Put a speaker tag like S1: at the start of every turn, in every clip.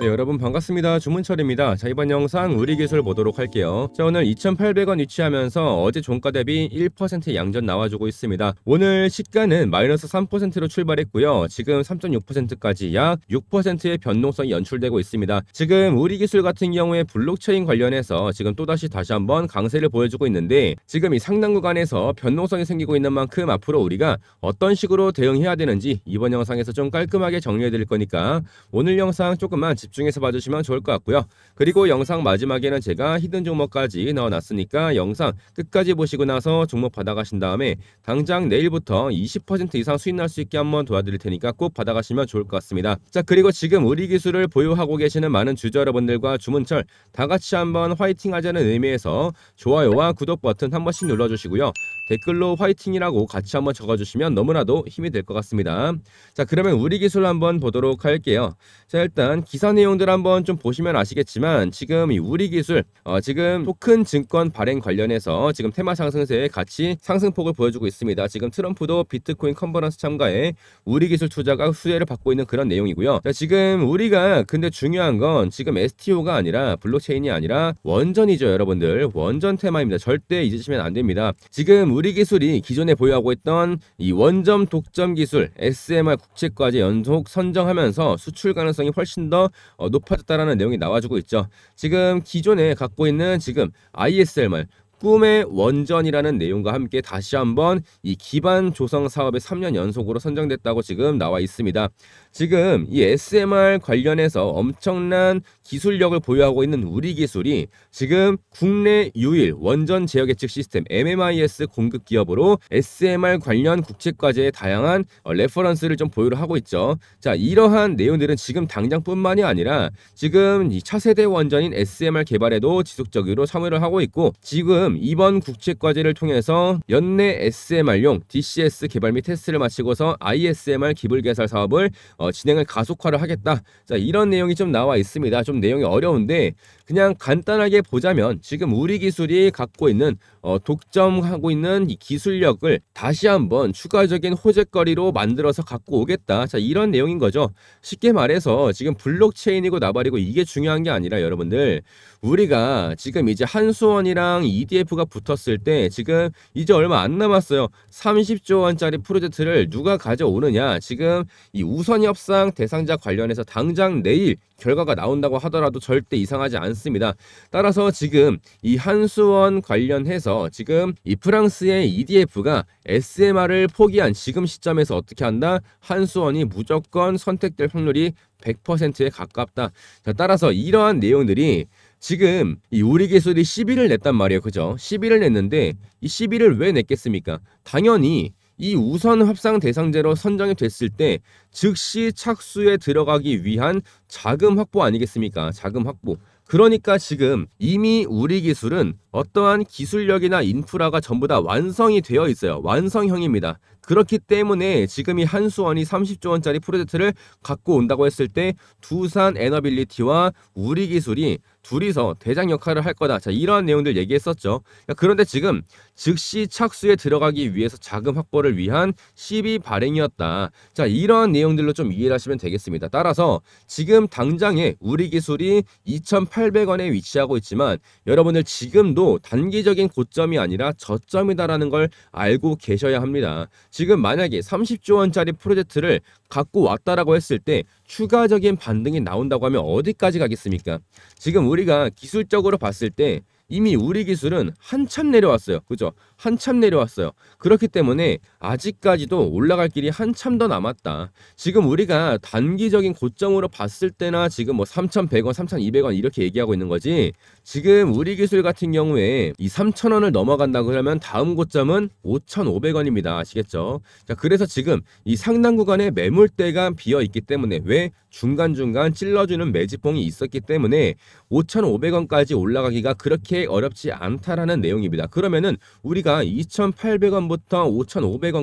S1: 네 여러분 반갑습니다 주문철입니다 자 이번 영상 우리 기술 보도록 할게요 자 오늘 2800원 위치하면서 어제 종가 대비 1% 양전 나와주고 있습니다 오늘 시가는 마이너스 3%로 출발했고요 지금 3.6%까지 약 6%의 변동성이 연출되고 있습니다 지금 우리 기술 같은 경우에 블록체인 관련해서 지금 또다시 다시 한번 강세를 보여주고 있는데 지금 이 상당 구간에서 변동성이 생기고 있는 만큼 앞으로 우리가 어떤 식으로 대응해야 되는지 이번 영상에서 좀 깔끔하게 정리해 드릴 거니까 오늘 영상 조금만 집중해서 봐주시면 좋을 것 같고요. 그리고 영상 마지막에는 제가 히든 종목까지 넣어놨으니까 영상 끝까지 보시고 나서 종목 받아가신 다음에 당장 내일부터 20% 이상 수익 날 수 있게 한번 도와드릴 테니까 꼭 받아가시면 좋을 것 같습니다. 자 그리고 지금 우리 기술을 보유하고 계시는 많은 주주 여러분들과 주문철 다같이 한번 화이팅 하자는 의미에서 좋아요와 구독 버튼 한 번씩 눌러주시고요. 댓글로 화이팅이라고 같이 한번 적어주시면 너무나도 힘이 될 것 같습니다. 자 그러면 우리 기술 한번 보도록 할게요. 자 일단 기선 이러 내용들 한번 좀 보시면 아시겠지만 지금 이 우리 기술 어, 지금 토큰 증권 발행 관련해서 지금 테마 상승세에 같이 상승폭을 보여주고 있습니다. 지금 트럼프도 비트코인 컨버런스 참가에 우리 기술 투자가 수혜를 받고 있는 그런 내용이고요. 자, 지금 우리가 근데 중요한 건 지금 STO가 아니라 블록체인이 아니라 원전이죠, 여러분들. 원전 테마입니다. 절대 잊으시면 안 됩니다. 지금 우리 기술이 기존에 보유하고 있던 이 원점 독점 기술 SMR 국채까지 연속 선정하면서 수출 가능성이 훨씬 더 어, 높아졌다라는 내용이 나와주고 있죠. 지금 기존에 갖고 있는 지금 ISL만 꿈의 원전이라는 내용과 함께 다시 한번 이 기반 조성 사업에 3년 연속으로 선정됐다고 지금 나와 있습니다. 지금 이 SMR 관련해서 엄청난 기술력을 보유하고 있는 우리 기술이 지금 국내 유일 원전 제어 계측 시스템 MMIS 공급 기업으로 SMR 관련 국제과제의 다양한 레퍼런스를 좀 보유를 하고 있죠. 자, 이러한 내용들은 지금 당장뿐만이 아니라 지금 이 차세대 원전인 SMR 개발에도 지속적으로 참여를 하고 있고 지금 다음 이번 국제과제를 통해서 연내 SMR용 DCS 개발 및 테스트를 마치고서 ISMR 기불 개설 사업을 어, 진행을 가속화를 하겠다. 자 이런 내용이 좀 나와 있습니다. 좀 내용이 어려운데 그냥 간단하게 보자면 지금 우리 기술이 갖고 있는 어, 독점하고 있는 이 기술력을 다시 한번 추가적인 호재거리로 만들어서 갖고 오겠다. 자 이런 내용인 거죠. 쉽게 말해서 지금 블록체인이고 나발이고 이게 중요한 게 아니라 여러분들 우리가 지금 이제 한수원이랑 EDF IMF가 붙었을 때 지금 이제 얼마 안 남았어요. 30조 원짜리 프로젝트를 누가 가져오느냐. 지금 이 우선 협상 대상자 관련해서 당장 내일 결과가 나온다고 하더라도 절대 이상하지 않습니다. 따라서 지금 이 한수원 관련해서 지금 이 프랑스의 EDF가 SMR을 포기한 지금 시점에서 어떻게 한다? 한수원이 무조건 선택될 확률이 100%에 가깝다. 자, 따라서 이러한 내용들이 지금 이 우리 기술이 10위를 냈단 말이에요. 그죠? 10위를 냈는데 이 10위를 왜 냈겠습니까? 당연히 이 우선 협상 대상자로 선정이 됐을 때 즉시 착수에 들어가기 위한 자금 확보 아니겠습니까? 자금 확보. 그러니까 지금 이미 우리 기술은 어떠한 기술력이나 인프라가 전부 다 완성이 되어 있어요. 완성형입니다. 그렇기 때문에 지금 이 한수원이 30조 원짜리 프로젝트를 갖고 온다고 했을 때 두산 에너빌리티와 우리 기술이 둘이서 대장 역할을 할 거다. 자, 이러한 내용들 얘기했었죠. 그러니까 그런데 지금 즉시 착수에 들어가기 위해서 자금 확보를 위한 시비 발행이었다. 자, 이러한 내용들로 좀 이해를 하시면 되겠습니다. 따라서 지금 당장에 우리 기술이 2,800원에 위치하고 있지만 여러분들 지금도 모두 단기적인 고점이 아니라 저점이다라는 걸 알고 계셔야 합니다. 지금 만약에 30조 원짜리 프로젝트를 갖고 왔다라고 했을 때 추가적인 반등이 나온다고 하면 어디까지 가겠습니까? 지금 우리가 기술적으로 봤을 때 이미 우리 기술은 한참 내려왔어요. 그죠? 한참 내려왔어요. 그렇기 때문에 아직까지도 올라갈 길이 한참 더 남았다. 지금 우리가 단기적인 고점으로 봤을 때나 지금 뭐 3,100원, 3,200원 이렇게 얘기하고 있는 거지. 지금 우리 기술 같은 경우에 이 3,000원을 넘어간다 그러면 다음 고점은 5,500원입니다. 아시겠죠? 자, 그래서 지금 이 상단 구간에 매물대가 비어 있기 때문에 왜 중간중간 찔러주는 매지봉이 있었기 때문에 5,500원까지 올라가기가 그렇게 어렵지 않다라는 내용입니다. 그러면은 우리가 2,800원부터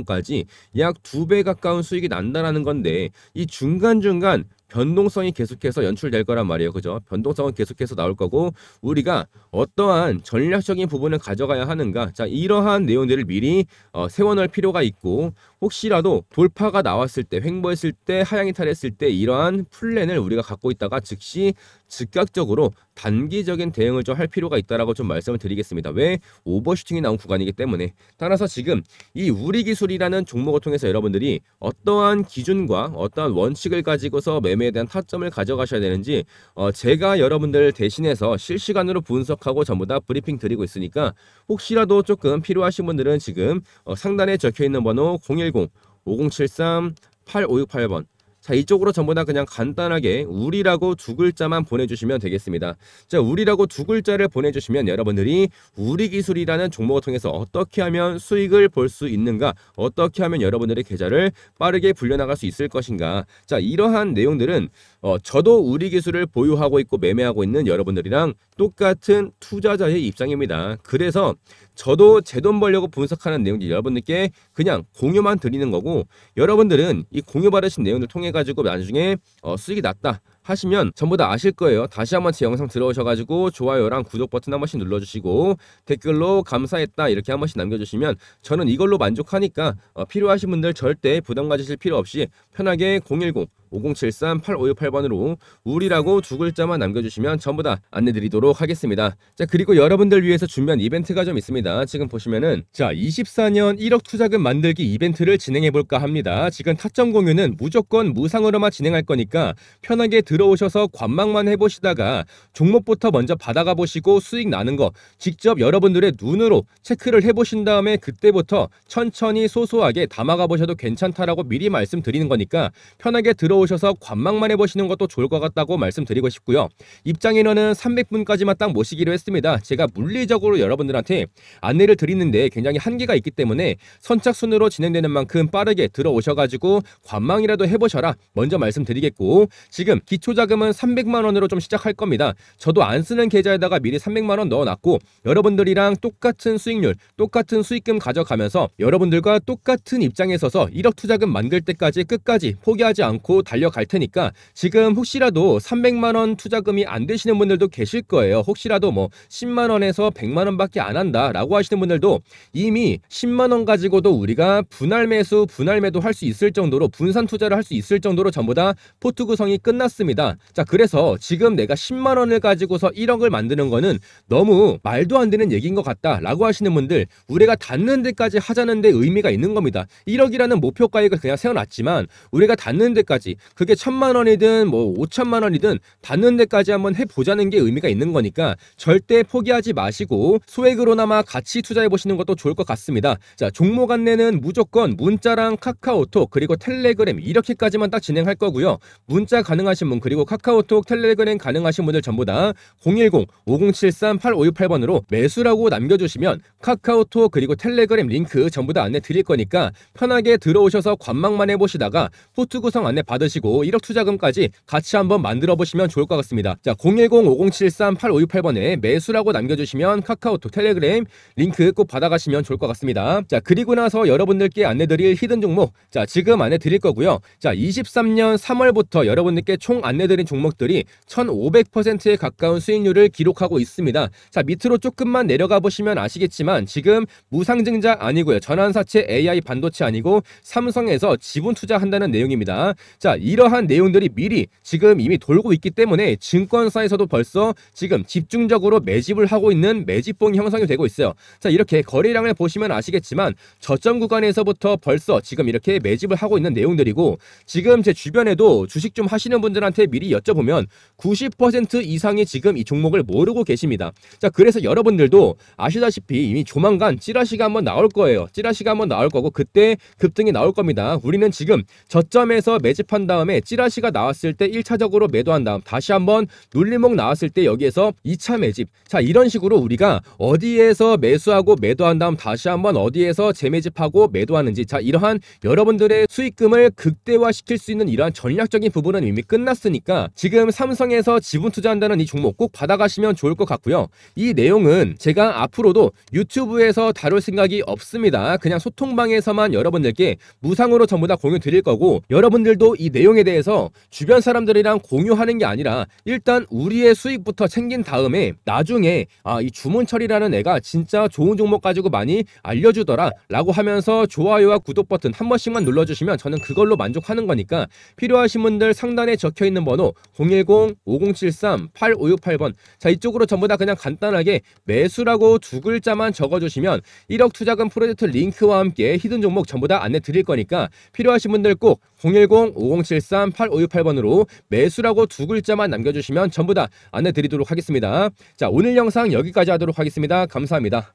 S1: 5,500원까지 약 2배 가까운 수익이 난다라는 건데 이 중간중간 변동성이 계속해서 연출될 거란 말이에요. 그죠? 변동성은 계속해서 나올 거고 우리가 어떠한 전략적인 부분을 가져가야 하는가 자 이러한 내용들을 미리 어, 세워놓을 필요가 있고 혹시라도 돌파가 나왔을 때 횡보했을 때 하향이탈했을 때 이러한 플랜을 우리가 갖고 있다가 즉시 즉각적으로 단기적인 대응을 좀 할 필요가 있다라고 좀 말씀을 드리겠습니다. 왜 오버슈팅이 나온 구간이기 때문에 따라서 지금 이 우리 기술이라는 종목을 통해서 여러분들이 어떠한 기준과 어떠한 원칙을 가지고서 매매에 대한 타점을 가져가셔야 되는지 어 제가 여러분들 대신해서 실시간으로 분석하고 전부 다 브리핑 드리고 있으니까 혹시라도 조금 필요하신 분들은 지금 어 상단에 적혀 있는 번호 010 5073 8568번 자 이쪽으로 전부 다 그냥 간단하게 우리라고 두 글자만 보내주시면 되겠습니다. 자 우리라고 두 글자를 보내주시면 여러분들이 우리 기술이라는 종목을 통해서 어떻게 하면 수익을 볼 수 있는가 어떻게 하면 여러분들의 계좌를 빠르게 불려나갈 수 있을 것인가 자 이러한 내용들은 어, 저도 우리 기술을 보유하고 있고 매매하고 있는 여러분들이랑 똑같은 투자자의 입장입니다. 그래서 저도 제 돈 벌려고 분석하는 내용들 여러분들께 그냥 공유만 드리는 거고 여러분들은 이 공유 받으신 내용을 통해 가지고 나중에 어, 수익이 났다 하시면 전부 다 아실 거예요. 다시 한번 제 영상 들어오셔가지고 좋아요랑 구독 버튼 한 번씩 눌러주시고 댓글로 감사했다 이렇게 한 번씩 남겨주시면 저는 이걸로 만족하니까 어, 필요하신 분들 절대 부담 가지실 필요 없이 편하게 010 5073-8568번으로 우리라고 두 글자만 남겨주시면 전부 다 안내드리도록 하겠습니다. 자 그리고 여러분들 위해서 준비한 이벤트가 좀 있습니다. 지금 보시면은 자 24년 1억 투자금 만들기 이벤트를 진행해볼까 합니다. 지금 타점 공유는 무조건 무상으로만 진행할 거니까 편하게 들어오셔서 관망만 해보시다가 종목부터 먼저 받아가 보시고 수익 나는 거 직접 여러분들의 눈으로 체크를 해보신 다음에 그때부터 천천히 소소하게 담아가 보셔도 괜찮다라고 미리 말씀드리는 거니까 편하게 들어 오 오셔서 관망만 해보시는 것도 좋을 것 같다고 말씀드리고 싶고요. 입장 인원은 300분까지만 딱 모시기로 했습니다. 제가 물리적으로 여러분들한테 안내를 드리는데 굉장히 한계가 있기 때문에 선착순으로 진행되는 만큼 빠르게 들어오셔가지고 관망이라도 해보셔라 먼저 말씀드리겠고 지금 기초자금은 300만원으로 좀 시작할 겁니다. 저도 안 쓰는 계좌에다가 미리 300만원 넣어놨고 여러분들이랑 똑같은 수익률 똑같은 수익금 가져가면서 여러분들과 똑같은 입장에 서서 1억 투자금 만들 때까지 끝까지 포기하지 않고 달려갈 테니까 지금 혹시라도 300만 원 투자금이 안 되시는 분들도 계실 거예요. 혹시라도 뭐 10만 원에서 100만 원밖에 안 한다라고 하시는 분들도 이미 10만 원 가지고도 우리가 분할 매수, 분할 매도 할 수 있을 정도로 분산 투자를 할 수 있을 정도로 전부 다 포트 구성이 끝났습니다. 자, 그래서 지금 내가 10만 원을 가지고서 1억을 만드는 거는 너무 말도 안 되는 얘기인 것 같다라고 하시는 분들 우리가 닿는 데까지 하자는 데 의미가 있는 겁니다. 1억이라는 목표 가액을 그냥 세워놨지만 우리가 닿는 데까지 그게 천만 원이든 뭐 오천만 원이든 닿는 데까지 한번 해보자는 게 의미가 있는 거니까 절대 포기하지 마시고 소액으로나마 같이 투자해 보시는 것도 좋을 것 같습니다. 자 종목 안내는 무조건 문자랑 카카오톡 그리고 텔레그램 이렇게까지만 딱 진행할 거고요. 문자 가능하신 분 그리고 카카오톡 텔레그램 가능하신 분들 전부 다 010-5073-8568번으로 매수라고 남겨주시면 카카오톡 그리고 텔레그램 링크 전부 다 안내 드릴 거니까 편하게 들어오셔서 관망만 해보시다가 포트 구성 안내 받으 받으시고 1억 투자금까지 같이 한번 만들어 보시면 좋을 것 같습니다. 자, 010-5073-8568번에 매수라고 남겨주시면 카카오톡, 텔레그램 링크 꼭 받아가시면 좋을 것 같습니다. 자, 그리고 나서 여러분들께 안내드릴 히든 종목, 자, 지금 안내드릴 거고요. 자, 23년 3월부터 여러분들께 총 안내드린 종목들이 1,500%에 가까운 수익률을 기록하고 있습니다. 자, 밑으로 조금만 내려가 보시면 아시겠지만 지금 무상증자 아니고요. 전환사채 AI 반도체 아니고 삼성에서 지분 투자한다는 내용입니다. 자, 자, 이러한 내용들이 미리 지금 이미 돌고 있기 때문에 증권사에서도 벌써 지금 집중적으로 매집을 하고 있는 매집봉 형성이 되고 있어요. 자, 이렇게 거래량을 보시면 아시겠지만 저점 구간에서부터 벌써 지금 이렇게 매집을 하고 있는 내용들이고 지금 제 주변에도 주식 좀 하시는 분들한테 미리 여쭤보면 90% 이상이 지금 이 종목을 모르고 계십니다. 자, 그래서 여러분들도 아시다시피 이미 조만간 찌라시가 한번 나올 거예요. 찌라시가 한번 나올 거고 그때 급등이 나올 겁니다. 우리는 지금 저점에서 매집한 매한 다음에 찌라시가 나왔을 때 1차적으로 매도한 다음 다시 한번 눌림목 나왔을 때 여기에서 2차 매집 자 이런 식으로 우리가 어디에서 매수하고 매도한 다음 다시 한번 어디에서 재매집하고 매도하는지 자 이러한 여러분들의 수익금을 극대화시킬 수 있는 이러한 전략적인 부분은 이미 끝났으니까 지금 삼성에서 지분 투자한다는 이 종목 꼭 받아가시면 좋을 것 같고요 이 내용은 제가 앞으로도 유튜브에서 다룰 생각이 없습니다 그냥 소통방에서만 여러분들께 무상으로 전부 다 공유 드릴 거고 여러분들도 이 내용에 대해서 주변 사람들이랑 공유하는 게 아니라 일단 우리의 수익부터 챙긴 다음에 나중에 아, 이 주문철이라는 애가 진짜 좋은 종목 가지고 많이 알려주더라 라고 하면서 좋아요와 구독 버튼 한 번씩만 눌러주시면 저는 그걸로 만족하는 거니까 필요하신 분들 상단에 적혀있는 번호 010-5073-8568번 자 이쪽으로 전부 다 그냥 간단하게 매수라고 두 글자만 적어주시면 1억 투자금 프로젝트 링크와 함께 히든 종목 전부 다 안내 드릴 거니까 필요하신 분들 꼭 010-5073-8568번으로 매수라고 두 글자만 남겨주시면 전부 다 안내드리도록 하겠습니다. 자 오늘 영상 여기까지 하도록 하겠습니다. 감사합니다.